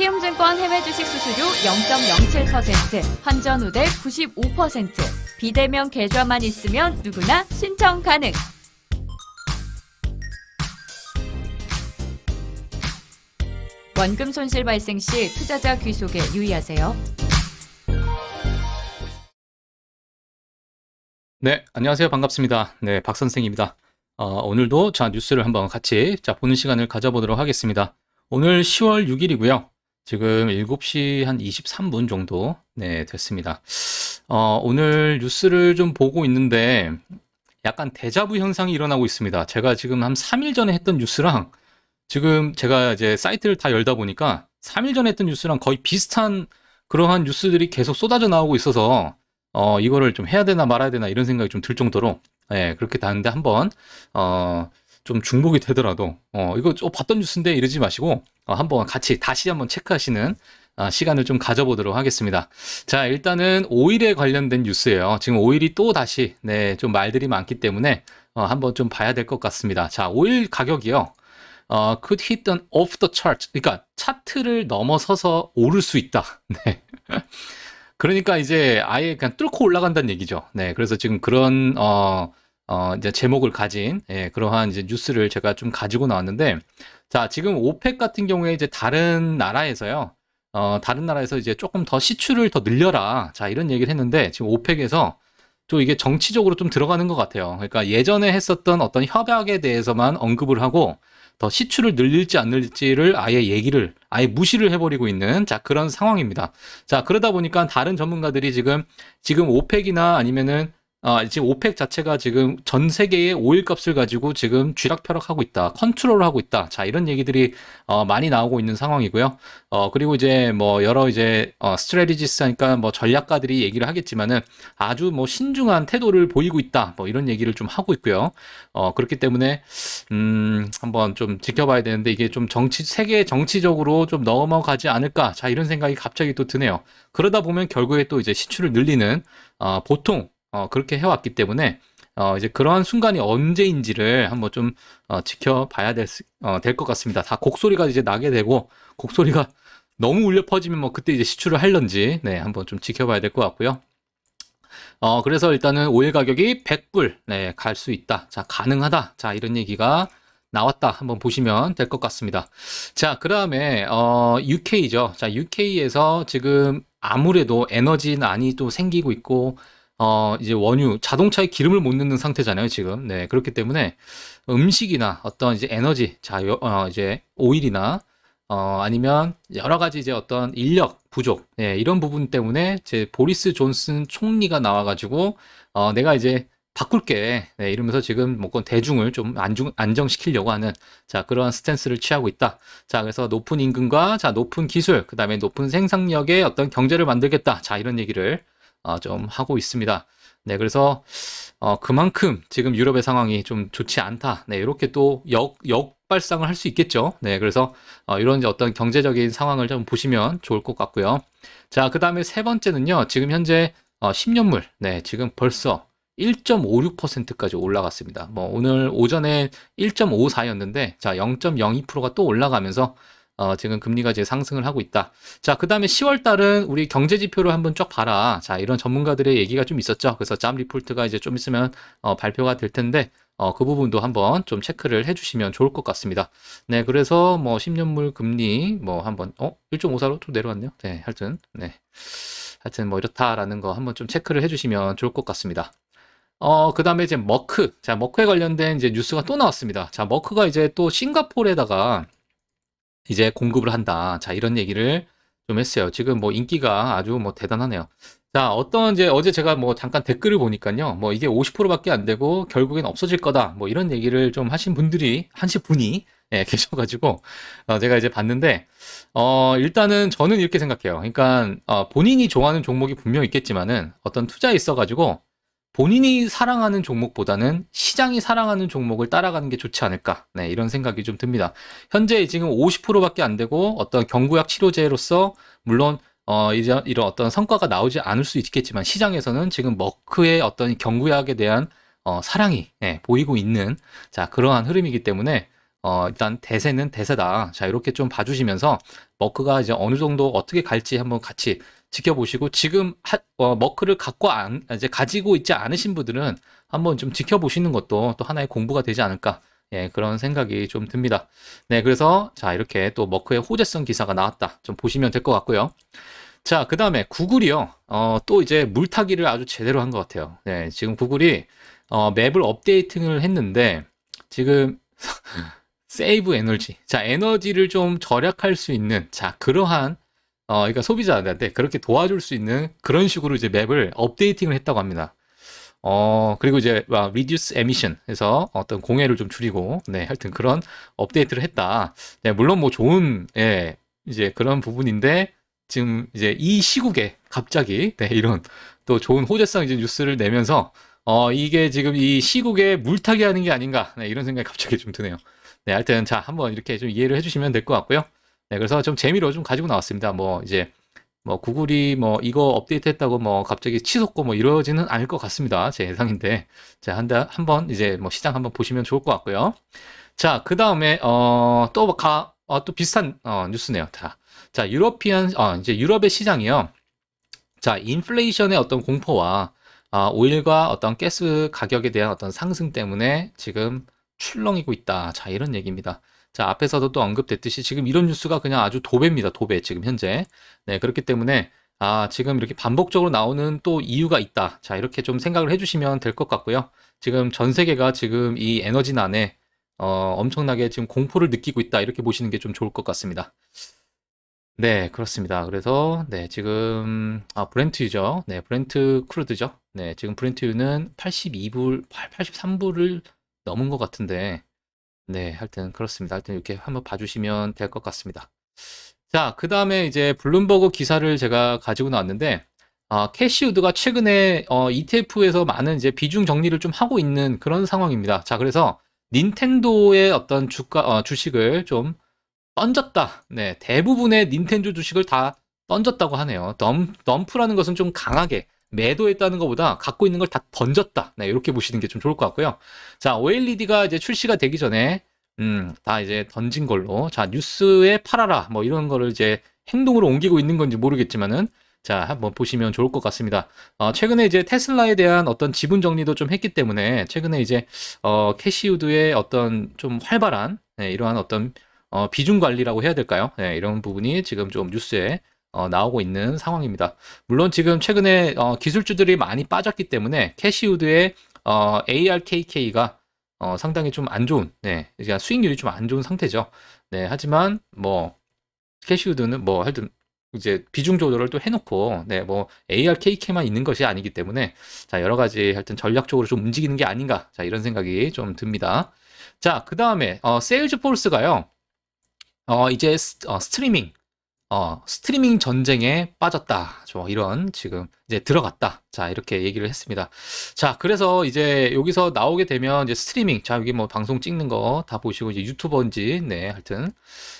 키움증권 해외 주식 수수료 0.07%, 환전 우대 95%, 비대면 계좌만 있으면 누구나 신청 가능. 원금 손실 발생 시 투자자 귀속에 유의하세요. 네, 안녕하세요. 반갑습니다. 네, 박 선생입니다. 어, 오늘도 자 뉴스를 한번 같이 자 보는 시간을 가져보도록 하겠습니다. 오늘 10월 6일이고요. 지금 7시 한 23분 정도 네, 됐습니다. 어, 오늘 뉴스를 좀 보고 있는데 약간 대자부 현상이 일어나고 있습니다. 제가 지금 한 3일 전에 했던 뉴스랑 지금 제가 이제 사이트를 다 열다 보니까 3일 전에 했던 뉴스랑 거의 비슷한 그러한 뉴스들이 계속 쏟아져 나오고 있어서 어, 이거를 좀 해야 되나 말아야 되나 이런 생각이 좀 들 정도로 예, 그렇게 다는데 한번 어, 좀 중복이 되더라도 어 이거 좀 봤던 뉴스인데 이러지 마시고 어, 한번 같이 다시 한번 체크하시는 어, 시간을 좀 가져보도록 하겠습니다. 자 일단은 오일에 관련된 뉴스예요. 지금 오일이 또 다시 네 좀 말들이 많기 때문에 어, 한번 좀 봐야 될 것 같습니다. 자 오일 가격이요. 어, could hit an off the chart. 그러니까 차트를 넘어서서 오를 수 있다. 네. 그러니까 이제 아예 그냥 뚫고 올라간다는 얘기죠. 네. 그래서 지금 그런, 어, 어, 이제 제목을 가진 예, 그러한 이제 뉴스를 제가 좀 가지고 나왔는데 자 지금 오펙 같은 경우에 이제 다른 나라에서요 어, 다른 나라에서 이제 조금 더시출을더 늘려라 자 이런 얘기를 했는데 지금 오펙에서 또 이게 정치적으로 좀 들어가는 것 같아요. 그러니까 예전에 했었던 어떤 협약에 대해서만 언급을 하고 더시출을 늘릴지 안 늘릴지를 아예 얘기를 아예 무시를 해버리고 있는 자 그런 상황입니다. 자 그러다 보니까 다른 전문가들이 지금 지금 오펙이나 아니면은 아, 지금 오펙 자체가 지금 전 세계의 오일 값을 가지고 지금 쥐락펴락하고 있다. 컨트롤을 하고 있다. 자, 이런 얘기들이 어, 많이 나오고 있는 상황이고요. 어, 그리고 이제 뭐 여러 이제 어, 스트레리지스 하니까 뭐 전략가들이 얘기를 하겠지만은 아주 뭐 신중한 태도를 보이고 있다. 뭐 이런 얘기를 좀 하고 있고요. 어, 그렇기 때문에 음, 한번 좀 지켜봐야 되는데 이게 좀 정치 세계 정치적으로 좀 넘어가지 않을까. 자, 이런 생각이 갑자기 또 드네요. 그러다 보면 결국에 또 이제 시추를 늘리는 어, 보통 어, 그렇게 해왔기 때문에 어, 이제 그러한 순간이 언제인지를 한번 좀 어, 지켜봐야 될, 어, 될 것 같습니다. 다 곡소리가 이제 나게 되고 곡소리가 너무 울려 퍼지면 뭐 그때 이제 시추를 할런지 네 한번 좀 지켜봐야 될 것 같고요. 어 그래서 일단은 오일 가격이 100불 네 갈 수 있다. 자 가능하다. 자 이런 얘기가 나왔다. 한번 보시면 될 것 같습니다. 자 그다음에 어 UK죠. 자 UK에서 지금 아무래도 에너지 난이 또 생기고 있고 어, 이제 원유, 자동차에 기름을 못 넣는 상태잖아요, 지금. 네, 그렇기 때문에 음식이나 어떤 이제 에너지, 자, 어, 이제 오일이나 어, 아니면 여러 가지 이제 어떤 인력 부족, 예, 이런 부분 때문에 제 보리스 존슨 총리가 나와가지고, 어, 내가 이제 바꿀게. 네, 이러면서 지금 뭐건 대중을 좀 안중, 안정시키려고 하는 자, 그러한 스탠스를 취하고 있다. 자, 그래서 높은 임금과 자, 높은 기술, 그 다음에 높은 생산력의 어떤 경제를 만들겠다. 자, 이런 얘기를 어, 좀 하고 있습니다. 네, 그래서 어, 그만큼 지금 유럽의 상황이 좀 좋지 않다. 네, 이렇게 또 역, 역발상을 할 수 있겠죠. 네, 그래서 어, 이런 어떤 경제적인 상황을 좀 보시면 좋을 것 같고요. 자, 그 다음에 세 번째는요. 지금 현재 어, 10년물. 네, 지금 벌써 1.56%까지 올라갔습니다. 뭐 오늘 오전에 1.54였는데 자 0.02%가 또 올라가면서 어, 지금 금리가 이제 상승을 하고 있다. 자, 그 다음에 10월 달은 우리 경제 지표를 한번 쭉 봐라. 자, 이런 전문가들의 얘기가 좀 있었죠. 그래서 짬 리포트가 이제 좀 있으면 어, 발표가 될 텐데, 어, 그 부분도 한번 좀 체크를 해주시면 좋을 것 같습니다. 네, 그래서 뭐 10년물 금리 뭐 한번, 어? 1.54로 좀 내려왔네요. 네, 하여튼, 네. 하여튼 뭐 이렇다라는 거 한번 좀 체크를 해주시면 좋을 것 같습니다. 어, 그 다음에 이제 머크. 자, 머크에 관련된 이제 뉴스가 또 나왔습니다. 자, 머크가 이제 또 싱가포르에다가 이제 공급을 한다. 자, 이런 얘기를 좀 했어요. 지금 뭐 인기가 아주 뭐 대단하네요. 자, 어떤 이제 어제 제가 뭐 잠깐 댓글을 보니까요. 뭐 이게 50%밖에 안 되고 결국엔 없어질 거다. 뭐 이런 얘기를 좀 하신 분들이 한시 분이 예, 계셔가지고 어, 제가 이제 봤는데 어, 일단은 저는 이렇게 생각해요. 그러니까 어, 본인이 좋아하는 종목이 분명 있겠지만은 어떤 투자에 있어가지고 본인이 사랑하는 종목보다는 시장이 사랑하는 종목을 따라가는 게 좋지 않을까 네, 이런 생각이 좀 듭니다. 현재 지금 50%밖에 안 되고 어떤 경구약 치료제로서 물론 어, 이런, 이런 어떤 성과가 나오지 않을 수 있겠지만 시장에서는 지금 머크의 어떤 경구약에 대한 어, 사랑이 네, 보이고 있는 자 그러한 흐름이기 때문에 어, 일단 대세는 대세다. 자 이렇게 좀 봐주시면서 머크가 이제 어느 정도 어떻게 갈지 한번 같이 지켜보시고 지금 하, 어, 머크를 갖고 안, 이제 가지고 있지 않으신 분들은 한번 좀 지켜보시는 것도 또 하나의 공부가 되지 않을까 예, 그런 생각이 좀 듭니다. 네, 그래서 자 이렇게 또 머크의 호재성 기사가 나왔다. 좀 보시면 될 것 같고요. 자, 그 다음에 구글이요. 어, 또 이제 물타기를 아주 제대로 한 것 같아요. 네, 지금 구글이 어, 맵을 업데이팅을 했는데 지금 음. 세이브 에너지. 자, 에너지를 좀 절약할 수 있는 자, 그러한 어, 그러니까 소비자한테 그렇게 도와줄 수 있는 그런 식으로 이제 맵을 업데이팅을 했다고 합니다. 어, 그리고 이제 와, reduce emission 해서 어떤 공해를 좀 줄이고, 네, 하여튼 그런 업데이트를 했다. 네, 물론 뭐 좋은, 예, 이제 그런 부분인데, 지금 이제 이 시국에 갑자기, 네, 이런 또 좋은 호재성 이제 뉴스를 내면서, 어, 이게 지금 이 시국에 물타기 하는 게 아닌가, 네, 이런 생각이 갑자기 좀 드네요. 네, 하여튼 자, 한번 이렇게 좀 이해를 해주시면 될 것 같고요. 네, 그래서 좀 재미로 좀 가지고 나왔습니다. 뭐 이제 뭐 구글이 뭐 이거 업데이트했다고 뭐 갑자기 치솟고 뭐 이러지는 않을 것 같습니다. 제 예상인데 자 한다 한번 이제 뭐 시장 한번 보시면 좋을 것 같고요. 자그 다음에 어 또가또 어, 어 비슷한 어, 뉴스네요. 자, 자 유러피안 어, 이제 유럽의 시장이요. 자 인플레이션의 어떤 공포와 아, 오일과 어떤 가스 가격에 대한 어떤 상승 때문에 지금 출렁이고 있다. 자, 이런 얘기입니다. 자, 앞에서도 또 언급됐듯이 지금 이런 뉴스가 그냥 아주 도배입니다. 도배. 지금 현재. 네, 그렇기 때문에 아, 지금 이렇게 반복적으로 나오는 또 이유가 있다. 자, 이렇게 좀 생각을 해 주시면 될 것 같고요. 지금 전 세계가 지금 이 에너지난에 어, 엄청나게 지금 공포를 느끼고 있다. 이렇게 보시는 게 좀 좋을 것 같습니다. 네, 그렇습니다. 그래서 네, 지금 아, 브렌트유죠. 네, 브렌트 크루드죠. 네, 지금 브렌트유는 82불, 83불을 넘은 것 같은데 네, 하여튼 그렇습니다. 하여튼 이렇게 한번 봐주시면 될 것 같습니다. 자, 그 다음에 이제 블룸버그 기사를 제가 가지고 나왔는데, 어, 캐시우드가 최근에 어, ETF에서 많은 이제 비중 정리를 좀 하고 있는 그런 상황입니다. 자, 그래서 닌텐도의 어떤 주가, 어, 주식을 좀 던졌다. 네, 대부분의 닌텐도 주식을 다 던졌다고 하네요. 덤, 덤프라는 것은 좀 강하게 매도했다는 것보다 갖고 있는 걸 다 던졌다. 네, 이렇게 보시는 게 좀 좋을 것 같고요. 자, OLED가 이제 출시가 되기 전에 음, 다 이제 던진 걸로. 자, 뉴스에 팔아라. 뭐 이런 거를 이제 행동으로 옮기고 있는 건지 모르겠지만은 자, 한번 보시면 좋을 것 같습니다. 어, 최근에 이제 테슬라에 대한 어떤 지분 정리도 좀 했기 때문에 최근에 이제 어, 캐시우드의 어떤 좀 활발한 네, 이러한 어떤 어, 비중 관리라고 해야 될까요? 네, 이런 부분이 지금 좀 뉴스에 어, 나오고 있는 상황입니다. 물론 지금 최근에 어, 기술주들이 많이 빠졌기 때문에 캐시우드의 어, ARKK가 어, 상당히 좀 안 좋은, 네, 수익률이 좀 안 좋은 상태죠. 네, 하지만 뭐 캐시우드는 뭐 하여튼 이제 비중 조절을 또 해놓고, 네, 뭐 ARKK만 있는 것이 아니기 때문에 자 여러 가지 하여튼 전략적으로 좀 움직이는 게 아닌가, 자 이런 생각이 좀 듭니다. 자, 그 다음에 세일즈포스가요. 어, 이제 스, 어, 트리밍 어, 스트리밍 전쟁에 빠졌다. 저 뭐 이런 지금 이제 들어갔다. 자, 이렇게 얘기를 했습니다. 자, 그래서 이제 여기서 나오게 되면 이제 스트리밍. 자, 여기 뭐 방송 찍는 거 다 보시고 이제 유튜버인지 네, 하여튼.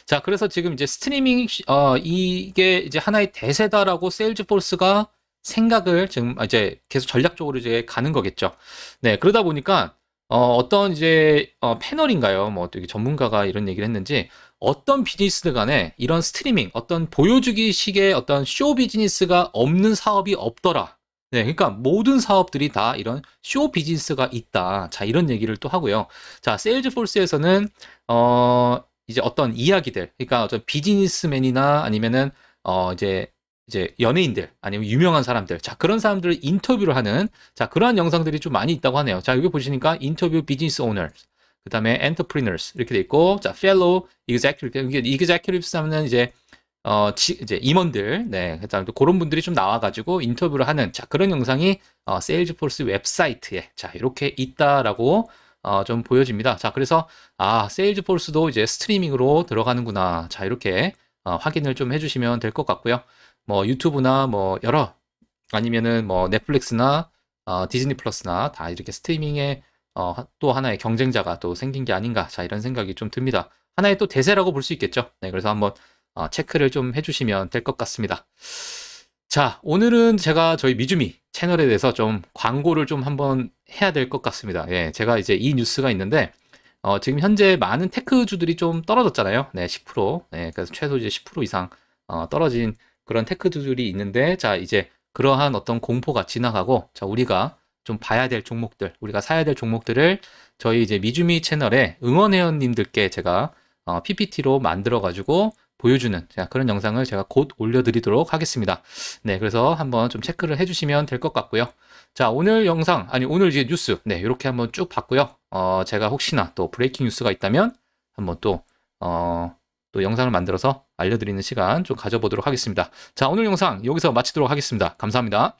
자, 그래서 지금 이제 스트리밍 어 이게 이제 하나의 대세다라고 세일즈포스가 생각을 지금 아, 이제 계속 전략적으로 이제 가는 거겠죠. 네, 그러다 보니까 어, 어떤 이제 어, 패널인가요? 뭐 어떻게 전문가가 이런 얘기를 했는지 어떤 비즈니스 간에 이런 스트리밍, 어떤 보여주기 식의 어떤 쇼 비즈니스가 없는 사업이 없더라. 네, 그러니까 모든 사업들이 다 이런 쇼 비즈니스가 있다. 자, 이런 얘기를 또 하고요. 자, 세일즈포스에서는 어 이제 어떤 이야기들, 그러니까 어떤 비즈니스맨이나 아니면은 어 이제 이제 연예인들 아니면 유명한 사람들 자 그런 사람들을 인터뷰를 하는 자 그러한 영상들이 좀 많이 있다고 하네요 자 여기 보시니까 인터뷰 비즈니스 오너 그 다음에 entrepreneurs 이렇게 돼 있고 자 fellow executive e x e c u t i v e 하면은 이제 어, 지, 이제 임원들, 네, 그다음 또 그런 분들이 좀 나와가지고 인터뷰를 하는 자 그런 영상이 어, 세일즈포스 웹사이트에 자 이렇게 있다라고 어, 좀 보여집니다. 자 그래서 아 세일즈포스도 이제 스트리밍으로 들어가는구나. 자 이렇게 어, 확인을 좀 해주시면 될 것 같고요. 뭐 유튜브나 뭐 여러 아니면은 뭐 넷플릭스나 어, 디즈니 플러스나 다 이렇게 스트리밍에 어, 또 하나의 경쟁자가 또 생긴 게 아닌가 자 이런 생각이 좀 듭니다. 하나의 또 대세라고 볼 수 있겠죠. 네, 그래서 한번 어, 체크를 좀 해주시면 될 것 같습니다. 자, 오늘은 제가 저희 미주미 채널에 대해서 좀 광고를 좀 한번 해야 될 것 같습니다. 예, 제가 이제 이 뉴스가 있는데, 어, 지금 현재 많은 테크주들이 좀 떨어졌잖아요. 네, 10%. 네, 그래서 최소 이제 10% 이상 어, 떨어진 그런 테크주들이 있는데, 자, 이제 그러한 어떤 공포가 지나가고, 자, 우리가 좀 봐야 될 종목들, 우리가 사야 될 종목들을 저희 이제 미주미 채널에 응원회원님들께 제가 어, PPT로 만들어가지고 보여주는 자, 그런 영상을 제가 곧 올려드리도록 하겠습니다. 네, 그래서 한번 좀 체크를 해주시면 될 것 같고요. 자, 오늘 영상, 아니, 오늘 이제 뉴스, 네, 이렇게 한번 쭉 봤고요. 어, 제가 혹시나 또 브레이킹 뉴스가 있다면 한번 또, 어, 또 영상을 만들어서 알려드리는 시간 좀 가져보도록 하겠습니다. 자, 오늘 영상 여기서 마치도록 하겠습니다. 감사합니다.